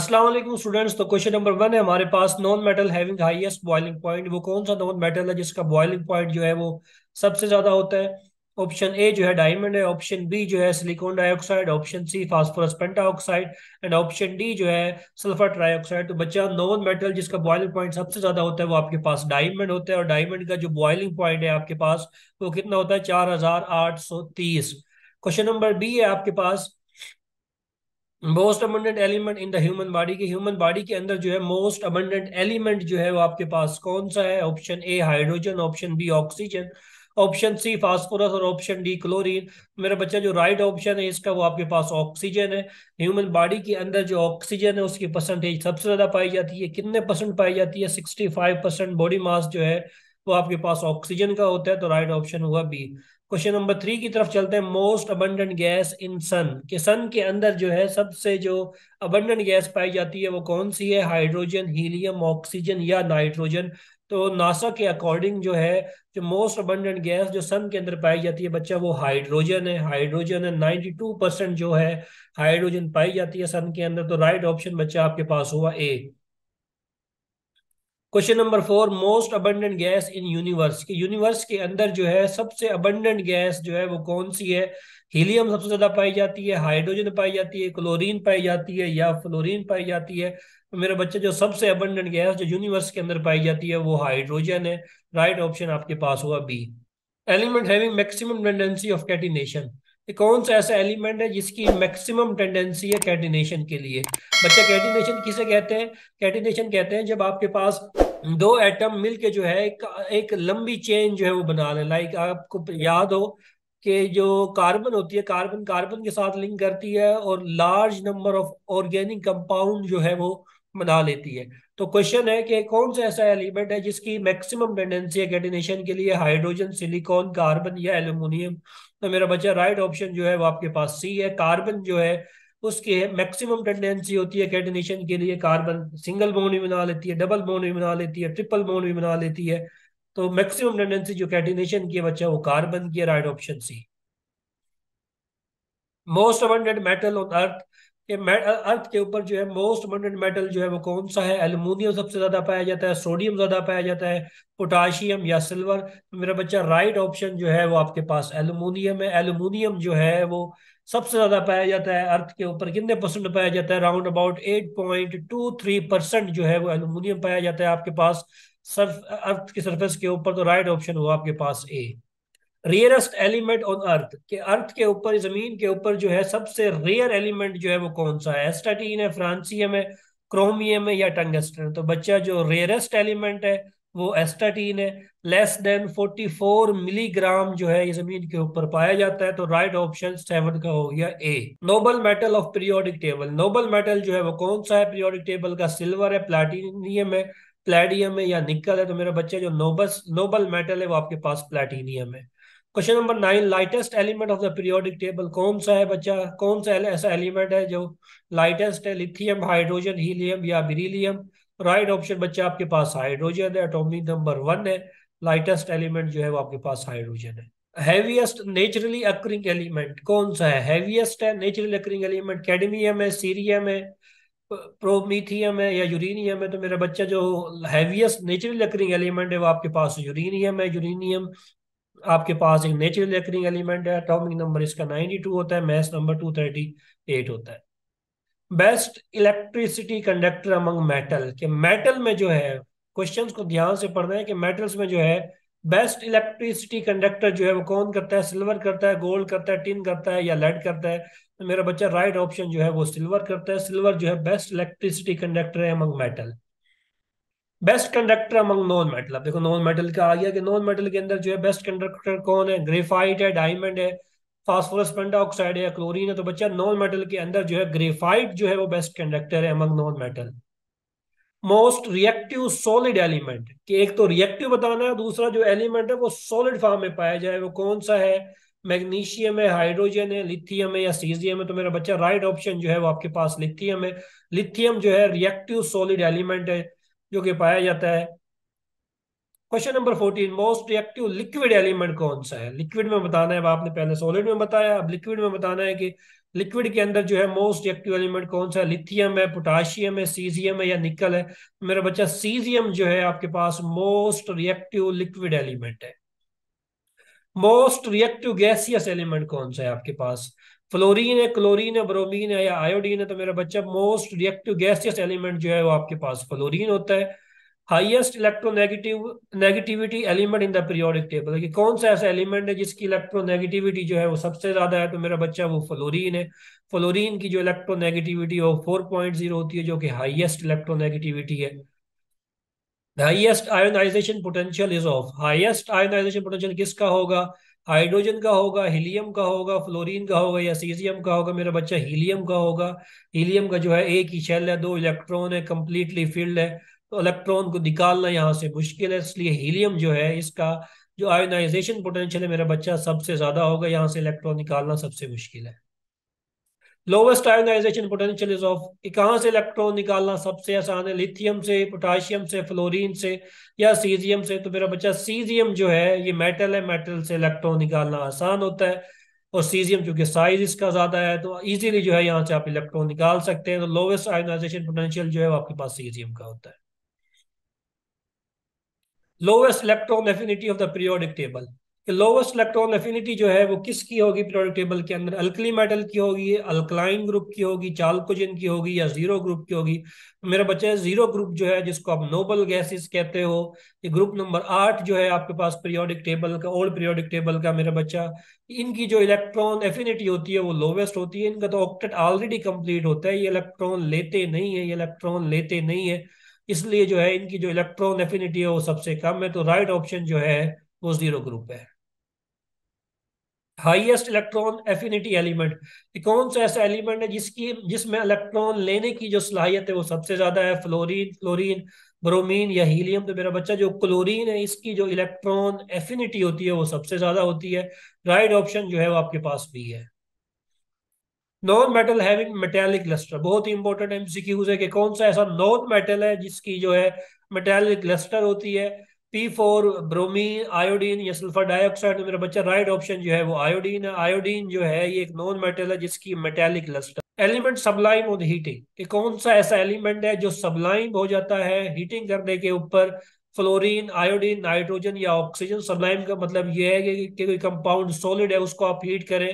Aslam students तो question number one है हमारे पास non metal having highest boiling point वो कौन सा नॉन मेटल है जिसका बॉइलिंग पॉइंट जो है वो सबसे ज्यादा होता है ऑप्शन ए जो है डायमंड है ऑप्शन बी जो है silicon dioxide option C phosphorus pentoxide and option D जो है सल्फर ट्राइऑक्साइड तो बच्चा नॉन मेटल जिसका बॉइलिंग पॉइंट सबसे ज्यादा होता है वो आपके पास डायमंड होता है और डायमंड का जो बॉइलिंग पॉइंट है आपके पास वो कितना होता है चार हजार आठ सौ तीस क्वेश्चन नंबर बी है आपके पास most abundant element in the human body के ह्यूमन बॉडी के अंदर जो है मोस्ट अबंडेंट एलिमेंट जो है वो आपके पास कौन सा है option A hydrogen option B oxygen option C phosphorus और ऑप्शन डी क्लोरीन मेरा बच्चा जो राइट ऑप्शन है इसका वो आपके पास ऑक्सीजन है ह्यूमन बॉडी के अंदर जो ऑक्सीजन है उसकी परसेंटेज सबसे ज्यादा पाई जाती है कितने परसेंट पाई जाती है sixty five percent body mass जो है वो तो आपके पास ऑक्सीजन का होता है तो राइट ऑप्शन हुआ बी क्वेश्चन नंबर थ्री की तरफ चलते हैं most abundant gas in sun के सन के अंदर जो है सबसे जो अबंडेंट गैस पाई जाती है वो कौन सी है हाइड्रोजन हीलियम ऑक्सीजन या नाइट्रोजन तो नासा के अकॉर्डिंग जो है जो मोस्ट अबंडेंट गैस जो सन के अंदर पाई जाती है बच्चा वो हाइड्रोजन है हाइड्रोजन है 92 परसेंट जो है हाइड्रोजन पाई जाती है सन के अंदर तो राइट ऑप्शन बच्चा आपके पास हुआ A question number four most abundant gas in universe के यूनिवर्स के अंदर जो है सबसे अबंडेंट गैस जो है वो कौन सी है हीलियम सबसे ज्यादा पाई जाती है हाइड्रोजन पाई जाती है क्लोरीन पाई जाती है या फ्लोरीन पाई जाती है तो मेरे बच्चे जो सबसे अबंडेंट गैस जो यूनिवर्स के अंदर पाई जाती है वो हाइड्रोजन है राइट right ऑप्शन आपके पास हुआ B element having maximum tendency of catenation कि कौन सा ऐसा एलिमेंट है जिसकी मैक्सिमम टेंडेंसी है कैटिनेशन के लिए बच्चा कैटिनेशन किसे कहते हैं कैटिनेशन कहते हैं जब आपके पास दो एटम मिलके जो है एक, एक लंबी चेन जो है वो बना ले लाइक आपको याद हो कि जो कार्बन होती है कार्बन कार्बन के साथ लिंक करती है और large number of organic compound जो है वो बना लेती है तो क्वेश्चन है कि कौन सा ऐसा एलिमेंट है जिसकी मैक्सिमम टेंडेंसी कैटिनेशन के लिए हाइड्रोजन सिलिकॉन कार्बन या एल्यूमिनियम तो मेरा बच्चा राइट ऑप्शन जो है वो आपके पास सी है कार्बन जो है उसकी मैक्सिमम टेंडेंसी होती है कैटिनेशन के लिए कार्बन सिंगल बोन भी बना लेती है डबल बोन भी बना लेती है ट्रिपल बोन भी बना लेती है तो मैक्सिमम टेंडेंसी जो कैटिनेशन की है बच्चा वो कार्बन की है right option C most abundant metal on earth कि अर्थ के ऊपर जो है मोस्ट अबंडेंट मेटल जो है वो कौन सा है एलुमिनियम सबसे ज़्यादा पाया जाता है सोडियम ज़्यादा पाया जाता है पोटाशियम या सिल्वर तो मेरा बच्चा राइट ऑप्शन जो है वो आपके पास एलुमिनियम है एलुमिनियम जो है वो सबसे ज़्यादा पाया जाता है अर्थ के ऊपर कितने परसेंट पाया जाता है round about eight point two three percent जो है वो एलुमिनियम पाया जाता है आपके पास सर्फ अर्थ की सर्फेस के ऊपर तो राइट ऑप्शन हुआ आपके पास A rarest element on earth के अर्थ के ऊपर जमीन के ऊपर जो है सबसे रेयर एलिमेंट जो है वो कौन सा है एस्टाटीन है फ्रांसियम है क्रोमियम है या टंगस्टन तो बच्चा जो रेयरेस्ट एलिमेंट है वो एस्टाटीन है लेस देन 44 मिलीग्राम जो है ये जमीन के ऊपर पाया जाता है तो राइट ऑप्शन सेवन का हो गया A noble metal of periodic table noble metal जो है वो कौन सा है पीरियोडिक टेबल का सिल्वर है प्लेटिनियम है प्लेडियम है या निकल है तो मेरा बच्चा जो नोबस नोबल मेटल है वो आपके पास प्लेटिनियम है question number nine lightest element of the periodic table कौन सा है बच्चा कौन सा ऐसा एलिमेंट है जो लाइटेस्ट है लिथियम हाइड्रोजन हीलियम या बिरीलियम राइट ऑप्शन बच्चा आपके पास हाइड्रोजन है एटॉमिक नंबर वन है लाइटेस्ट एलिमेंट जो है वो आपके पास हाइड्रोजन है हैवीएस्ट नेचुरली अक्रिंग एलिमेंट कौन सा है हैवीएस्ट है नेचुरली अक्रिंग एलिमेंट कैडमियम है सीरियम है प्रोमीथियम है या यूरेनियम है तो मेरा बच्चा जो हैवीएस्ट नेचुरली अक्रिंग एलिमेंट है वो आपके पास यूरेनियम है यूरेनियम आपके पास एक नेचुरल रिकरिंग एलिमेंट है एटॉमिक नंबर इसका 92 होता है मैस नंबर 238 होता है best electricity conductor among metal के मेटल में जो है क्वेश्चन को ध्यान से पढ़ना है कि मेटल्स में जो है बेस्ट इलेक्ट्रिसिटी कंडक्टर जो है वो कौन करता है सिल्वर करता है गोल्ड करता है टिन करता है या लेड करता है तो मेरा बच्चा राइट ऑप्शन जो है वो सिल्वर करता है सिल्वर जो है बेस्ट इलेक्ट्रिसिटी कंडक्टर है among metal best conductor among non metal अब देखो नॉन मेटल का आ गया कि नॉन मेटल के अंदर जो है बेस्ट कंडक्टर कौन है ग्रेफाइट है डायमंड है फास्फोरस पेंटाऑक्साइड है क्लोरीन है तो बच्चा नॉन मेटल के अंदर जो है ग्रेफाइट जो है वो बेस्ट कंडक्टर है among non metal most reactive solid element कि एक तो रिएक्टिव बताना है दूसरा जो एलिमेंट है वो सॉलिड फॉर्म में पाया जाए वो कौन सा है मैग्नीशियम है हाइड्रोजन है लिथियम है या सीजियम है तो मेरा बच्चा राइट ऑप्शन जो है वो आपके पास लिथियम है लिथियम जो है रिएक्टिव सॉलिड एलिमेंट है जो कि पाया जाता है question number fourteen most reactive liquid element कौन सा है लिक्विड में बताना है अब आपने पहले सॉलिड में बताया अब लिक्विड में बताना है कि लिक्विड के अंदर जो है मोस्ट रिएक्टिव एलिमेंट कौन सा है लिथियम है पोटाशियम है सीजियम है या निकल है तो मेरा बच्चा सीजियम जो है आपके पास मोस्ट रिएक्टिव लिक्विड एलिमेंट है मोस्ट रिएक्टिव गैसियस एलिमेंट कौन सा है आपके पास फ्लोरीन है क्लोरीन है ब्रोमीन है या आयोडीन है तो मेरा बच्चा मोस्ट रिएक्टिव गैसियस एलिमेंट जो है वो आपके पास फ्लोरीन होता है highest electronegative negativity element in the periodic table कि कौन सा ऐसा एलिमेंट है जिसकी इलेक्ट्रोनेगेटिविटी जो है वो सबसे ज्यादा है तो मेरा बच्चा वो फ्लोरीन है फ्लोरीन की जो इलेक्ट्रोनेगेटिविटी वो फोर पॉइंट जीरो होती है जो कि हाईएस्ट इलेक्ट्रोनेगेटिविटी है highest ionization potential is of highest ionization potential किसका होगा हाइड्रोजन का होगा हीलियम का होगा फ्लोरीन का होगा या सीजियम का होगा मेरा बच्चा हीलियम का होगा हीलियम का जो है एक ही शेल है दो इलेक्ट्रॉन है कंप्लीटली फील्ड है तो इलेक्ट्रॉन को निकालना यहाँ से मुश्किल है इसलिए हीलियम जो है इसका जो आयोनाइजेशन पोटेंशियल है मेरा बच्चा सबसे ज्यादा होगा यहाँ से इलेक्ट्रॉन निकालना सबसे मुश्किल है lowest ionization potential is of कहाँ से इलेक्ट्रॉन निकालना सबसे आसान है लिथियम से पोटाशियम से फ्लोरीन से या सीजियम से तो मेरा बच्चा सीजियम जो है ये मेटल है मेटल से इलेक्ट्रॉन निकालना आसान होता है और सीजियम क्योंकि साइज इसका ज्यादा है तो इजीली जो है यहाँ से आप इलेक्ट्रॉन निकाल सकते हैं तो लोवेस्ट आयोनाइजेशन पोटेंशियल जो है वो आपके पास सीजियम का होता है lowest electron affinity of the periodic table lowest electron affinity जो है वो किसकी होगी पीरियोडिक टेबल के अंदर अल्कली मेटल की होगी अल्कलाइन ग्रुप की होगी चालकोजिन की होगी या जीरो ग्रुप की होगी मेरा बच्चा है जीरो ग्रुप जो है जिसको आप नोबल गैसेस कहते हो ये ग्रुप नंबर आठ जो है आपके पास पीरियोडिक टेबल का ओल्ड पीरियोडिक टेबल का मेरा बच्चा इनकी जो इलेक्ट्रॉन एफिनिटी होती है वो लोवेस्ट होती है इनका तो ऑक्टेट ऑलरेडी कंप्लीट होता है ये इलेक्ट्रॉन लेते नहीं है ये इलेक्ट्रॉन लेते नहीं है इसलिए जो है इनकी जो इलेक्ट्रॉन एफिनिटी है वो सबसे कम है तो राइट ऑप्शन जो है वो जीरो ग्रुप है हाईएस्ट इलेक्ट्रॉन एफिनिटी एलिमेंट कौन सा ऐसा एलिमेंट है जिसकी जिसमें इलेक्ट्रॉन लेने की जो सलाहियत है वो सबसे ज्यादा है फ्लोरीन फ्लोरीन ब्रोमीन या हीलियम तो मेरा बच्चा जो क्लोरीन है इसकी जो इलेक्ट्रॉन एफिनिटी होती है वो सबसे ज्यादा होती है राइट ऑप्शन जो है वो आपके पास भी है non metal having metallic lustre बहुत ही इंपॉर्टेंट एमसीक्यूज है कि कौन सा ऐसा नॉन मेटल है जिसकी जो है मेटेलिक लस्टर होती है पी फोर ब्रोमी आयोडीन या सल्फर डाइऑक्साइड तो मेरा बच्चा राइट ऑप्शन जो है वो आयोडीन है आयोडीन जो है ये एक नॉन मेटल है जिसकी metallic lustre element sublime on heating कि कौन सा ऐसा एलिमेंट है जो सबलाइम हो जाता है हीटिंग करने के ऊपर फ्लोरीन आयोडीन नाइट्रोजन या ऑक्सीजन सबलाइम का मतलब ये है कि, कि कोई कंपाउंड सॉलिड है उसको आप हीट करें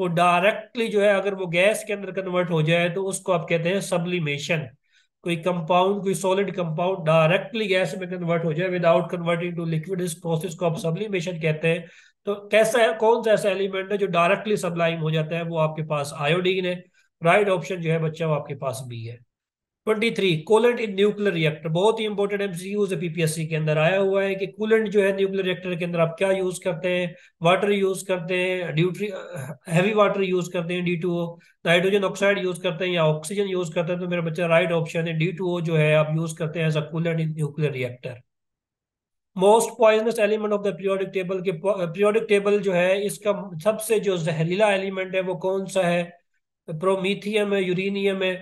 वो डायरेक्टली जो है अगर वो गैस के अंदर कन्वर्ट हो जाए तो उसको आप कहते हैं सब्लिमेशन कोई कंपाउंड कोई सॉलिड कंपाउंड डायरेक्टली गैस में कन्वर्ट हो जाए विदाउट कन्वर्टिंग टू लिक्विड इस प्रोसेस को आप सब्लिमेशन कहते हैं तो कैसा है कौन सा ऐसा एलिमेंट है जो डायरेक्टली सब्लाइम हो जाता है वो आपके पास आयोडीन है राइट ऑप्शन जो है बच्चा वो आपके पास बी है 23 कोलेंट इन न्यूक्लियर रिएक्टर बहुत ही इंपॉर्टेंट एमसीक्यूज है पीपीएससी के अंदर आया हुआ है कि कूलेंट जो है न्यूक्लियर रिएक्टर के अंदर आप क्या यूज करते हैं वाटर यूज करते हैं ड्यूट्री हैवी वाटर यूज करते हैं डी नाइट्रोजन ऑक्साइड यूज करते हैं या ऑक्सीजन यूज करते हैं तो मेरा बच्चा राइट ऑप्शन है डी जो है आप यूज करते हैं as a coolant in nuclear reactor most poisonous element of the periodic table के पीरियोडिक टेबल जो है इसका सबसे जो जहरीला एलिमेंट है वो कौन सा है प्रोमीथियम है यूरेनियम है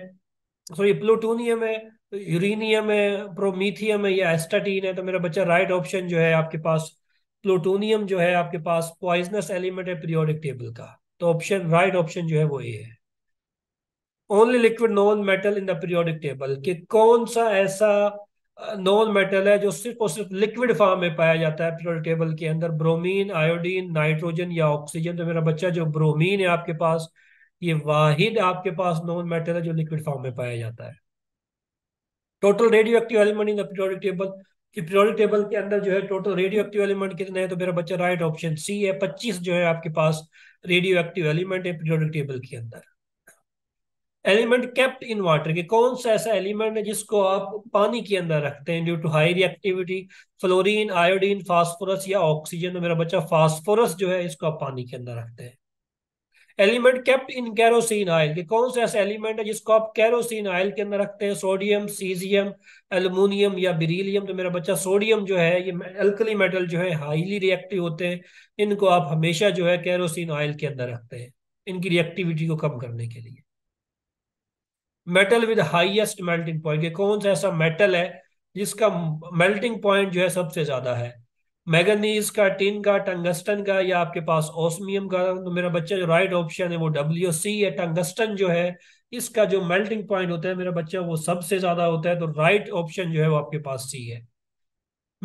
सॉरी प्लूटोनियम है यूरेनियम है प्रोमीथियम है या एस्टाटीन है तो मेरा बच्चा राइट ऑप्शन जो है आपके पास प्लूटोनियम जो है आपके पास पॉइजनस एलिमेंट है पीरियोडिक टेबल का तो ऑप्शन राइट ऑप्शन जो है वो ये है only liquid non metal in the periodic table कि कौन सा ऐसा नॉन मेटल है जो सिर्फ और सिर्फ लिक्विड फॉर्म में पाया जाता है पीरियोडिक टेबल के अंदर ब्रोमीन आयोडीन नाइट्रोजन या ऑक्सीजन तो मेरा बच्चा जो ब्रोमीन है आपके पास ये वाहिद आपके पास नॉन मेटल है जो लिक्विड फॉर्म में पाया जाता है total radioactive element in the table periodic table के अंदर जो है टोटल रेडियो एक्टिव एलिमेंट कितने हैं तो मेरा बच्चा राइट ऑप्शन सी है पच्चीस जो है आपके पास रेडियो एक्टिव एलिमेंट है पीरियोडिक टेबल के अंदर एलिमेंट कैप्ट इन वाटर के कौन सा ऐसा एलिमेंट है जिसको आप पानी के अंदर रखते हैं due to high reactivity fluorine iodine phosphorus या ऑक्सीजन तो मेरा बच्चा फास्फोरस जो है इसको आप पानी के अंदर रखते हैं element kept in kerosene oil के कौन सा ऐसा एलिमेंट है जिसको आप कैरोसिन ऑयल के अंदर रखते हैं सोडियम सीजियम एलुमिनियम या बेरिलियम तो मेरा बच्चा सोडियम जो है ये अल्कली मेटल जो है हाईली रिएक्टिव होते हैं इनको आप हमेशा जो है कैरोसिन ऑयल के अंदर रखते हैं इनकी रिएक्टिविटी को कम करने के लिए metal with highest melting point कौन सा ऐसा मेटल है जिसका मेल्टिंग पॉइंट जो है सबसे ज्यादा है मैगनीज का टिन का टंगस्टन का या आपके पास ओसमियम का तो मेरा बच्चा जो राइट ऑप्शन है वो डब्ल्यू सी है टंगस्टन जो है इसका जो मेल्टिंग पॉइंट होता है मेरा बच्चा वो सबसे ज्यादा होता है तो राइट ऑप्शन जो है वो आपके पास सी है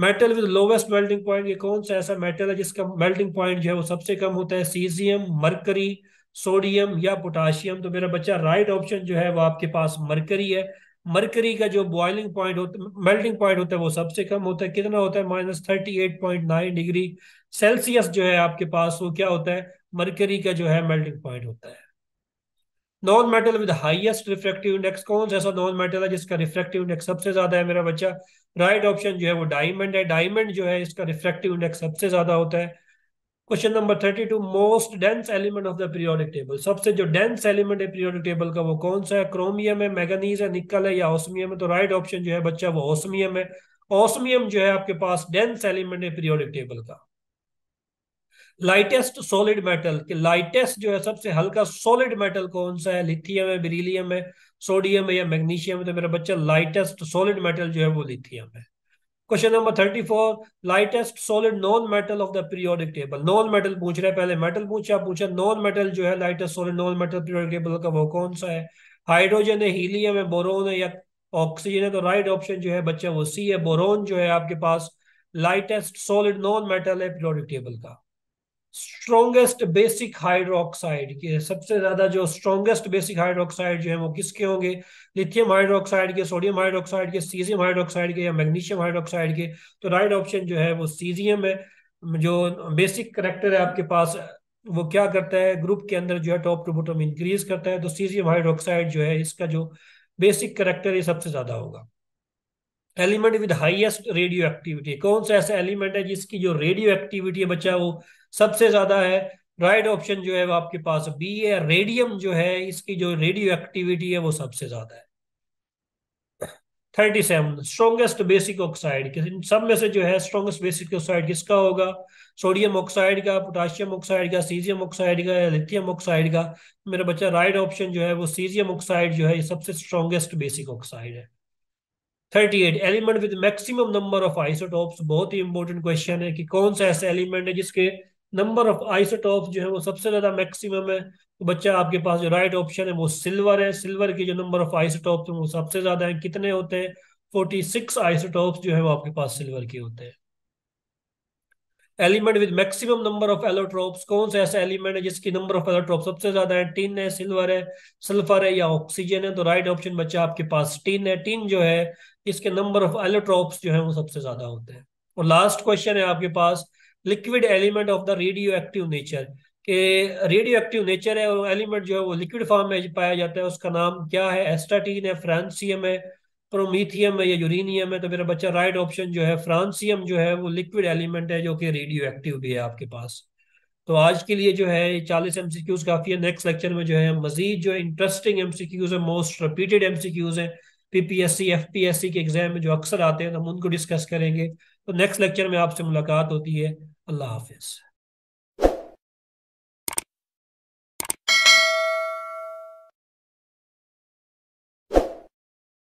metal with lowest melting point ये कौन सा ऐसा मेटल है जिसका मेल्टिंग पॉइंट जो है वो सबसे कम होता है सीजियम मरकरी सोडियम या पोटाशियम तो मेरा बच्चा राइट ऑप्शन जो है वो आपके पास मरकरी है मरकरी का जो बॉइलिंग पॉइंट होता मेल्टिंग पॉइंट होता है वो सबसे कम होता है कितना होता है minus thirty eight point nine degree Celsius जो है आपके पास वो क्या होता है मरकरी का जो है मेल्टिंग पॉइंट होता है non metal with highest refractive index कौन सा ऐसा नॉन मेटल है जिसका रिफ्रेक्टिव इंडेक्स सबसे ज्यादा है मेरा बच्चा राइट right ऑप्शन जो है वो डायमंड है डायमंड जो है इसका रिफ्रैक्टिव इंडेक्स सबसे ज्यादा होता है question number thirty two most dense element of the periodic table सबसे जो डेंस एलिमेंट है पीरियोडिक टेबल का वो कौन सा है क्रोमियम है मैगनीज है निकल है या ऑसमियम है तो राइट ऑप्शन जो है बच्चा वो ऑसमियम है ऑसमियम जो है आपके पास डेंस एलिमेंट है पीरियोडिक टेबल का लाइटेस्ट सॉलिड मेटल के लाइटेस्ट जो है सबसे हल्का सॉलिड मेटल कौन सा है लिथियम है बेरिलियम है सोडियम है या मैग्नीशियम है तो मेरा बच्चा लाइटेस्ट सॉलिड मेटल जो है वो लिथियम है question number thirty four lightest solid non metal of the periodic table non metal पूछ रहे पहले मेटल पूछा पूछा नॉन मेटल जो है lightest solid non metal periodic table का वो कौन सा है हाइड्रोजन है हीलियम है बोरोन है या ऑक्सीजन है तो राइट ऑप्शन जो है बच्चा वो सी है बोरोन जो है आपके पास लाइटेस्ट सॉलिड नॉन मेटल है पीरियोडिक टेबल का स्ट्रोंगेस्ट बेसिक हाइड्रोक्साइड के सबसे ज्यादा जो स्ट्रोंगेस्ट बेसिक हाइड्रोक्साइड जो है वो किसके होंगे लिथियम हाइड्रोक्साइड के सोडियम हाइड्रोक्साइड के सीजियम हाइड्रोक्साइड के या मैग्नीशियम हाइड्रोक्साइड के तो राइट ऑप्शन जो है वो सीजियम है जो बेसिक करेक्टर है आपके पास वो क्या करता है ग्रुप के अंदर जो है टॉप टू बॉटम इंक्रीज करता है तो सीजियम हाइड्रोक्साइड जो है इसका जो बेसिक करेक्टर है सबसे ज्यादा होगा element with highest radioactivity कौन सा ऐसा एलिमेंट है जिसकी जो रेडियो एक्टिविटी है बच्चा वो सबसे ज्यादा है राइट ऑप्शन जो है वो आपके पास बी है रेडियम जो है इसकी जो रेडियो एक्टिविटी है वो सबसे ज्यादा है thirty seven strongest basic oxide सब में से जो है स्ट्रोंगेस्ट बेसिक ऑक्साइड किसका होगा सोडियम ऑक्साइड का पोटासियम ऑक्साइड का सीजियम ऑक्साइड का या लिथियम ऑक्साइड का मेरा बच्चा राइट ऑप्शन जो है वो सीजियम ऑक्साइड जो है ये सबसे स्ट्रोंगेस्ट बेसिक ऑक्साइड है thirty eight element with maximum number of isotopes बहुत ही इंपॉर्टेंट क्वेश्चन है कि कौन सा ऐसा एलिमेंट है जिसके नंबर ऑफ आइसोटॉप जो है वो सबसे ज्यादा मैक्सिमम है तो बच्चा आपके पास जो राइट ऑप्शन है वो सिल्वर है सिल्वर के जो नंबर ऑफ आइसोटॉप है वो सबसे ज्यादा है कितने होते हैं फोर्टी सिक्स आइसोटॉप जो है वो आपके पास सिल्वर के होते हैं element with maximum number of allotropes कौन सा ऐसा एलिमेंट है जिसकी नंबर ऑफ एलोट्रोप सबसे ज्यादा है टीन है सिल्वर है सल्फर है या ऑक्सीजन है तो राइट ऑप्शन बच्चा आपके पास टीन है टीन जो है इसके नंबर ऑफ एलोट्रोप्स जो है वो सबसे ज्यादा होते हैं और लास्ट क्वेश्चन है आपके पास liquid element of the radioactive nature के रेडियो एक्टिव नेचर है और एलिमेंट जो है वो लिक्विड फॉर्म में पाया जाता है उसका नाम क्या है एस्टाटीन है फ्रांसियम है प्रोमीथियम है या यूरिनियम है तो मेरा बच्चा राइट ऑप्शन जो है फ्रांसियम जो है वो लिक्विड एलिमेंट है जो कि रेडियो एक्टिव भी है आपके पास तो आज के लिए जो है चालीस एम सी क्यूज काफी है नेक्स्ट लेक्चर में जो है मजीद जो इंटरेस्टिंग एम सी क्यूज है most repeated M C Qs है पीपीएससी एफपीएससी के एग्जाम में जो अक्सर आते हैं तो हम उनको डिस्कस करेंगे तो नेक्स्ट लेक्चर में आपसे मुलाकात होती है Allah is.